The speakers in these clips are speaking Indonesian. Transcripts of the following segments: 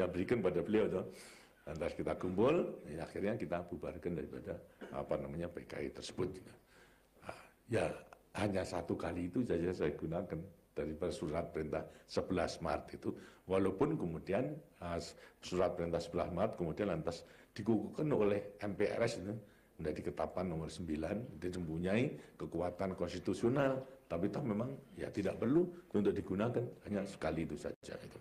kita berikan pada beliau tuh. Lantas kita kumpul, ya akhirnya kita bubarkan daripada apa namanya PKI tersebut. Nah, ya hanya satu kali itu saja saya gunakan dari surat perintah 11 Maret itu walaupun kemudian ah, surat perintah 11 Maret kemudian lantas dikukuhkan oleh MPRS itu menjadi ketapan nomor 9 itu mempunyai kekuatan konstitusional tapi toh memang ya tidak perlu untuk digunakan hanya sekali itu saja itu.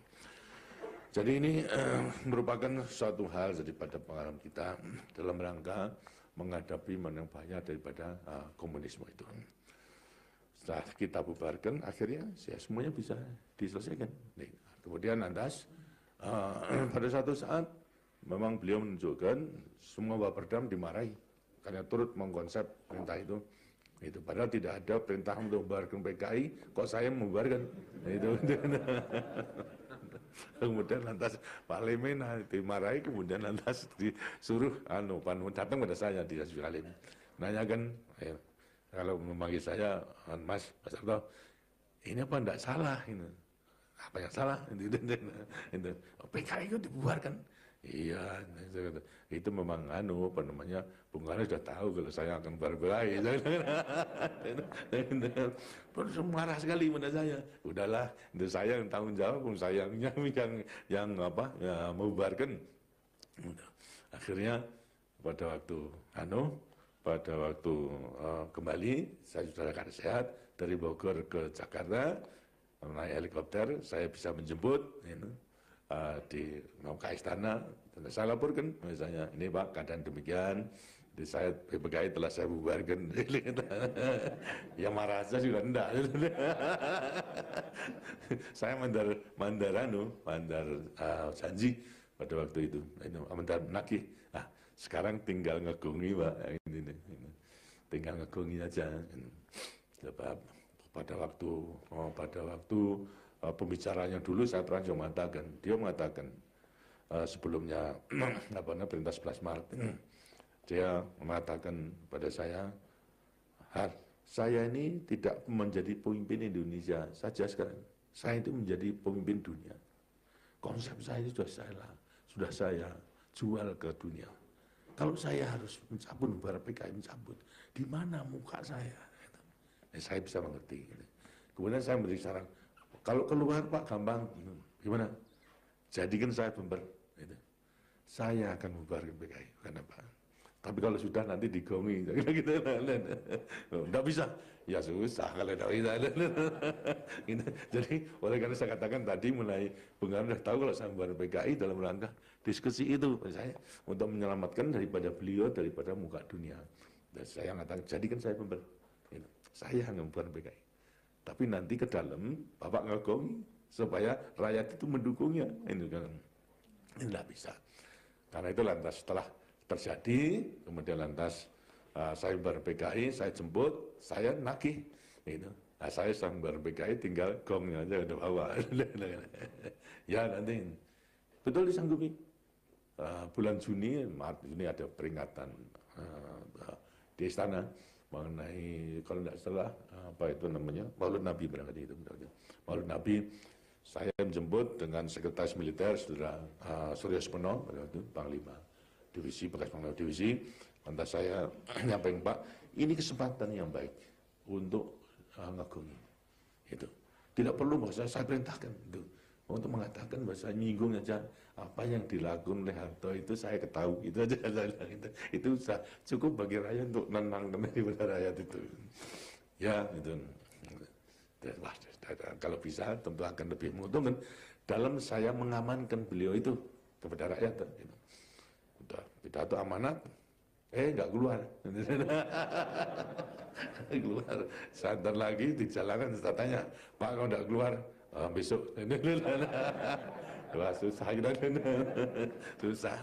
Jadi ini eh, merupakan suatu hal daripada pengalaman kita dalam rangka menghadapi menempahnya daripada eh, komunisme itu. Setelah kita bubarkan, akhirnya ya, semuanya bisa diselesaikan. Nih, kemudian lantas eh, pada satu saat memang beliau menunjukkan semua Baperdam dimarahi karena turut mengkonsep perintah itu. Itu padahal tidak ada perintah untuk membubarkan PKI, kok saya membubarkan. Nah, itu. kemudian lantas Pak Lemena dimarahi kemudian lantas disuruh anu panu datang pada saya di Hasbi Alim nanyakan eh, kalau memanggil saya eh, Mas Mas Arto ini apa tidak salah ini apa yang salah ini itu PKI itu oh, dibuarkan Iya, itu memang anu apa namanya Bung Karno sudah tahu kalau saya akan berbelai, Terus iya. marah sekali pada saya. Udahlah, itu saya yang tanggung jawab, Bung saya yang yang, yang apa ya, membubarkan. Gitu. Akhirnya pada waktu anu pada waktu uh, kembali saya sudah akan sehat dari Bogor ke Jakarta naik helikopter saya bisa menjemput. You gitu. Eh, di mau ke istana saya laporkan misalnya ini pak keadaan demikian di saya PPKI telah saya bubarkan ya marah saja juga enggak saya mandar mandar anu mandar eh, janji pada waktu itu mandar naki ah sekarang tinggal ngegungi pak ini, ini, tinggal ngegungi aja sebab pada waktu oh, pada waktu Eh, pembicaranya dulu saya pernah juga mengatakan, dia mengatakan uh, sebelumnya apa namanya perintah 11 Maret hmm. dia mengatakan pada saya, Har, saya ini tidak menjadi pemimpin Indonesia saja sekarang. Saya itu menjadi pemimpin dunia. Konsep saya itu sudah saya sudah saya jual ke dunia. Kalau saya harus mencabut bara PKI mencabut, di mana muka saya? eh, saya bisa mengerti. Gitu. Kemudian saya memberi saran, kalau keluar Pak gampang, gimana? Jadikan saya bumper. Gitu. Saya akan bubarkan PKI, karena apa. Tapi kalau sudah nanti digomi, gitu, gitu. nggak bisa. Ya susah kalau tidak. bisa. gitu. Jadi oleh karena saya katakan tadi mulai Bung Karno sudah tahu kalau saya bubarkan PKI dalam rangka diskusi itu saya untuk menyelamatkan daripada beliau daripada muka dunia. Dan saya mengatakan jadikan saya pember. Gitu. Saya hanya bubarkan PKI. Tapi nanti ke dalam, Bapak ngagongi supaya rakyat itu mendukungnya. Ini kan ini tidak bisa. Karena itu lantas setelah terjadi, kemudian lantas uh, saya berbki, saya jemput, saya nagih. Gitu. Nah, saya sang berbki tinggal gongnya aja ke bawah, ya nanti betul disanggupi. Uh, bulan Juni, Maret ini ada peringatan uh, di istana mengenai kalau tidak salah apa itu namanya Maulud Nabi berangkat itu berarti Maulud Nabi saya menjemput dengan sekretaris militer saudara uh, Surya Sepeno pada waktu Panglima Divisi bekas Panglima Divisi lantas saya nyampaikan Pak ini kesempatan yang baik untuk uh, ah, ngagumi itu tidak perlu bahwa saya, perintahkan itu untuk mengatakan bahasa nyinggung aja apa yang dilakukan oleh Harto itu saya ketahui itu aja gitu. itu, itu cukup bagi rakyat untuk nenang bawah rakyat itu ya itu Wah, ya, kalau bisa tentu akan lebih menguntungkan dalam saya mengamankan beliau itu kepada rakyat gitu. udah pidato amanat eh nggak keluar keluar santan lagi di jalanan saya tanya pak kau nggak keluar ah, besok nah, nah, nah. Wah, susah kita susah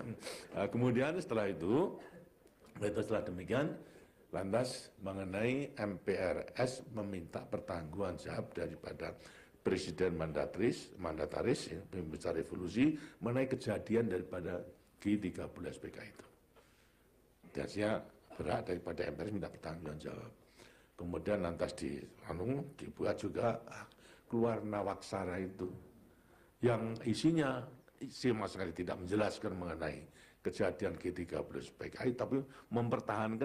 nah, kemudian setelah itu itu setelah demikian lantas mengenai MPRS meminta pertanggungan jawab daripada presiden mandataris mandataris ya, pembesar revolusi mengenai kejadian daripada G13 PK itu Biasanya berat daripada MPRS minta pertanggungan jawab kemudian lantas di anu dibuat juga keluar nawaksara itu yang isinya sama sekali tidak menjelaskan mengenai kejadian g 30 PKI tapi mempertahankan